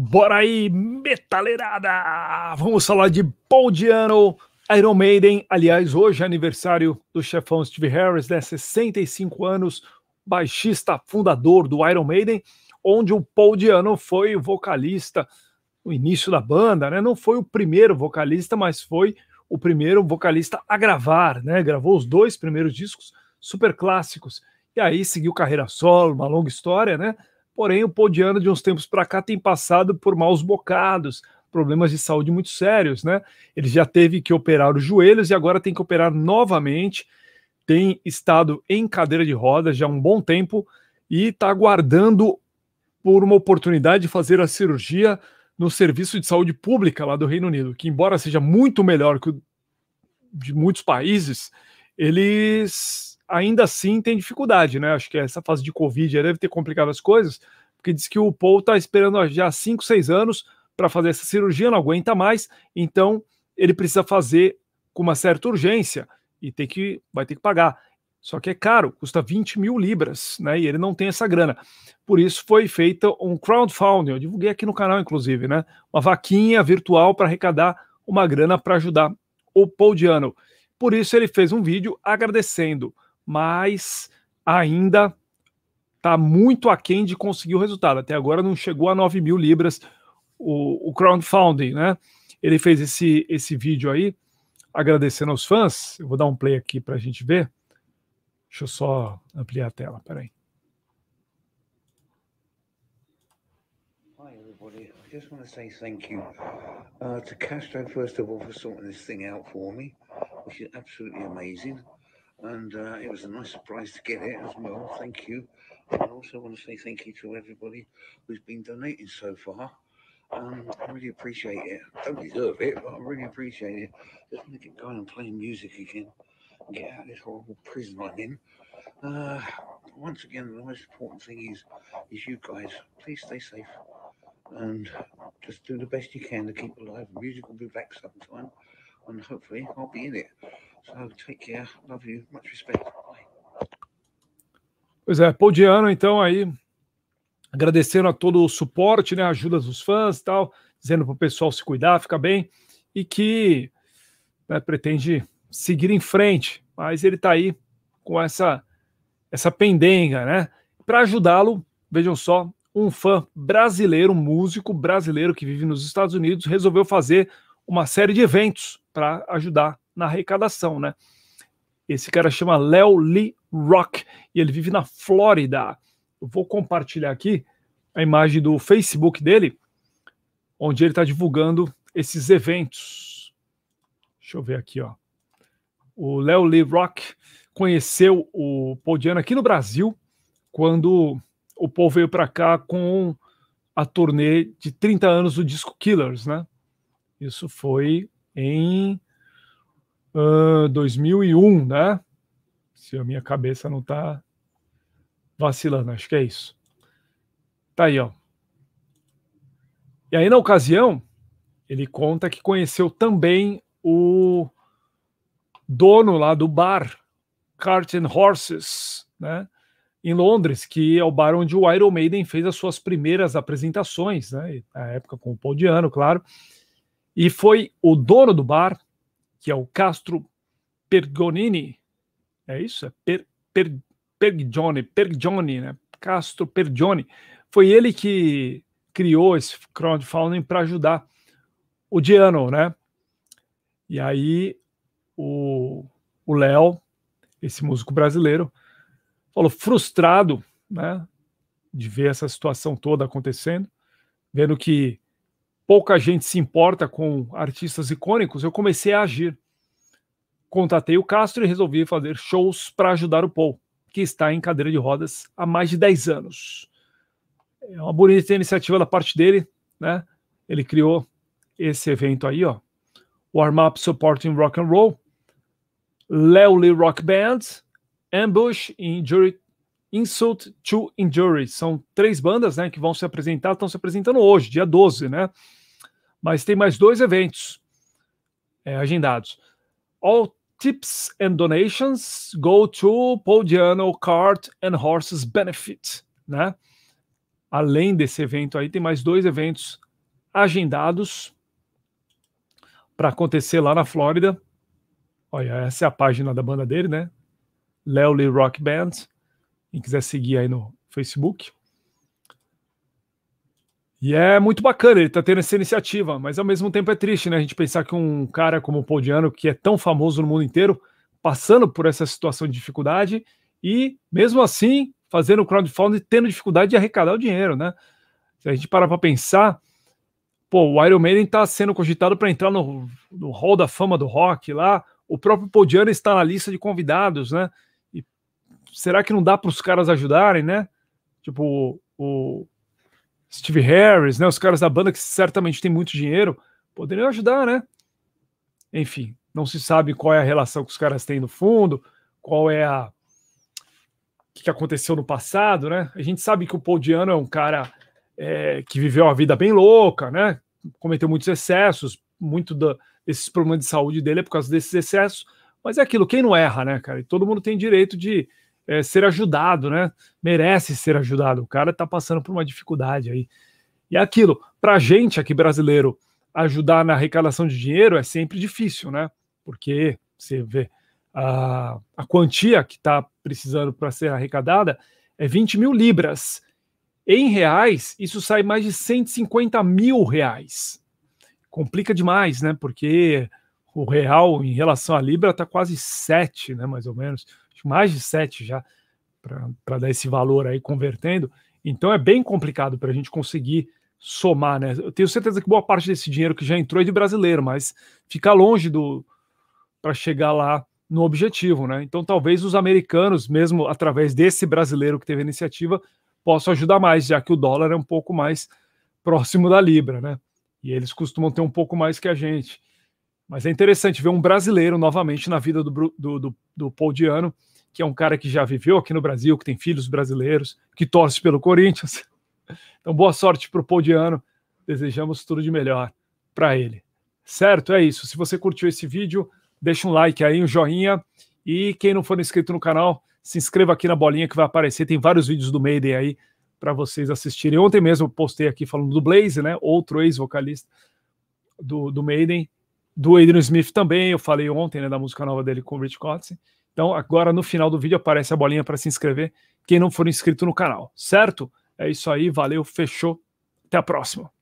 Bora aí, metalerada! Vamos falar de Paul Diano, Iron Maiden. Aliás, hoje é aniversário do chefão Steve Harris, né? 65 anos, baixista fundador do Iron Maiden, onde o Paul Diano foi o vocalista no início da banda, né? Não foi o primeiro vocalista, mas foi o primeiro vocalista a gravar, né? Gravou os dois primeiros discos super clássicos. E aí seguiu carreira solo, uma longa história, né? Porém, o Podiano, de uns tempos para cá, tem passado por maus bocados, problemas de saúde muito sérios, né? Ele já teve que operar os joelhos e agora tem que operar novamente. Tem estado em cadeira de rodas já há um bom tempo e está aguardando por uma oportunidade de fazer a cirurgia no serviço de saúde pública lá do Reino Unido, que embora seja muito melhor que o de muitos países, eles ainda assim tem dificuldade, né? Acho que essa fase de Covid já deve ter complicado as coisas, porque diz que o Paul está esperando já 5, 6 anos para fazer essa cirurgia, não aguenta mais, então ele precisa fazer com uma certa urgência e tem que, vai ter que pagar. Só que é caro, custa 20 mil libras, né? E ele não tem essa grana. Por isso foi feita um crowdfunding, eu divulguei aqui no canal, inclusive, né? Uma vaquinha virtual para arrecadar uma grana para ajudar o Paul Diano. Por isso ele fez um vídeo agradecendo mas ainda está muito aquém de conseguir o resultado. Até agora não chegou a 9 mil libras o, o crowdfunding, né? Ele fez esse, esse vídeo aí, agradecendo aos fãs. Eu vou dar um play aqui para a gente ver. Deixa eu só ampliar a tela, peraí. I just want to say thank you uh, to Castro, first of all, for sorting this thing out for me, which is absolutely amazing. and uh, it was a nice surprise to get it as well. Thank you. And I also want to say thank you to everybody who's been donating so far. Um, I really appreciate it. I don't deserve it, but I really appreciate it. Just want to get going and play music again and get out of this horrible prison I'm in. Uh, once again, the most important thing is is you guys. Please stay safe and just do the best you can to keep alive. Music will be back sometime, and hopefully I'll be in it. So take care. Love you. Much respect. Pois é, Paul Diano, então, aí, agradecendo a todo o suporte, né, ajuda dos fãs e tal, dizendo para o pessoal se cuidar, ficar bem, e que né, pretende seguir em frente, mas ele está aí com essa, essa pendenga, né? Para ajudá-lo, vejam só, um fã brasileiro, um músico brasileiro que vive nos Estados Unidos, resolveu fazer uma série de eventos para ajudar na arrecadação, né? Esse cara chama Léo Lee Rock e ele vive na Flórida. Eu vou compartilhar aqui a imagem do Facebook dele, onde ele está divulgando esses eventos. Deixa eu ver aqui, ó. O Léo Lee Rock conheceu o Paul aqui no Brasil quando o Paul veio para cá com a turnê de 30 anos do disco Killers, né? Isso foi em Uh, ah, 2001, né? Se a minha cabeça não está vacilando, acho que é isso. Tá aí, ó. E aí, na ocasião, ele conta que conheceu também o dono lá do bar, Cart and Horses, né? Em Londres, que é o bar onde o Iron Maiden fez as suas primeiras apresentações, né? Na época com o Paul Diano, claro. E foi o dono do bar que é o Castro Pergonini. É isso? É per, per, Pergione, Pergione, né? Castro Pergione. Foi ele que criou esse crowdfunding para ajudar o Diano, né? E aí o Léo, esse músico brasileiro, falou frustrado, né? De ver essa situação toda acontecendo, vendo que pouca gente se importa com artistas icônicos, eu comecei a agir. Contatei o Castro e resolvi fazer shows para ajudar o Paul, que está em cadeira de rodas há mais de 10 anos. É uma bonita iniciativa da parte dele, né? Ele criou esse evento aí, ó. Warm Up Supporting Rock and Roll, Lowly Rock Band, Ambush e Injury Insult to Injury. São três bandas né, que vão se apresentar, estão se apresentando hoje, dia 12, né? mas tem mais dois eventos é, agendados. All tips and donations go to Poldiano Cart and Horses Benefit, né? Além desse evento aí, tem mais dois eventos agendados para acontecer lá na Flórida. Olha, essa é a página da banda dele, né? Lee Rock Band. Quem quiser seguir aí no Facebook. E é muito bacana, ele tá tendo essa iniciativa, mas ao mesmo tempo é triste, né? A gente pensar que um cara como o Paul que é tão famoso no mundo inteiro, passando por essa situação de dificuldade e, mesmo assim, fazendo crowdfunding tendo dificuldade de arrecadar o dinheiro, né? Se a gente parar para pensar, pô, o Iron Maiden tá sendo cogitado para entrar no, no Hall da Fama do Rock lá, o próprio Podiano está na lista de convidados, né? E será que não dá para os caras ajudarem, né? Tipo, o, Steve Harris, né? Os caras da banda que certamente têm muito dinheiro poderiam ajudar, né? Enfim, não se sabe qual é a relação que os caras têm no fundo, qual é a o que aconteceu no passado, né? A gente sabe que o Paul Diano é um cara é, que viveu uma vida bem louca, né? Cometeu muitos excessos, muito da, desses problemas de saúde dele é por causa desses excessos, mas é aquilo, quem não erra, né, cara? E todo mundo tem direito de é, ser ajudado, né? Merece ser ajudado. O cara está passando por uma dificuldade aí. E é aquilo, para gente aqui brasileiro, ajudar na arrecadação de dinheiro é sempre difícil, né? Porque você vê a, a quantia que está precisando para ser arrecadada é 20 mil libras. Em reais, isso sai mais de 150 mil reais. Complica demais, né? Porque o real em relação à libra está quase 7, né? Mais ou menos mais de sete já, para dar esse valor aí convertendo. Então é bem complicado para a gente conseguir somar, né? Eu tenho certeza que boa parte desse dinheiro que já entrou é de brasileiro, mas fica longe do para chegar lá no objetivo, né? Então talvez os americanos, mesmo através desse brasileiro que teve a iniciativa, possam ajudar mais, já que o dólar é um pouco mais próximo da libra, né? E eles costumam ter um pouco mais que a gente. Mas é interessante ver um brasileiro novamente na vida do, do, do, do Paul Diano, que é um cara que já viveu aqui no Brasil, que tem filhos brasileiros, que torce pelo Corinthians. Então, boa sorte para o Paul Diano. Desejamos tudo de melhor para ele. Certo? É isso. Se você curtiu esse vídeo, deixa um like aí, um joinha. E quem não for inscrito no canal, se inscreva aqui na bolinha que vai aparecer. Tem vários vídeos do Mayday aí para vocês assistirem. Ontem mesmo eu postei aqui falando do Blaze, né? Outro ex-vocalista do, do Maiden do Adrian Smith também, eu falei ontem né, da música nova dele com o Rich Cotton. Então, agora no final do vídeo aparece a bolinha para se inscrever, quem não for inscrito no canal, certo? É isso aí, valeu, fechou, até a próxima.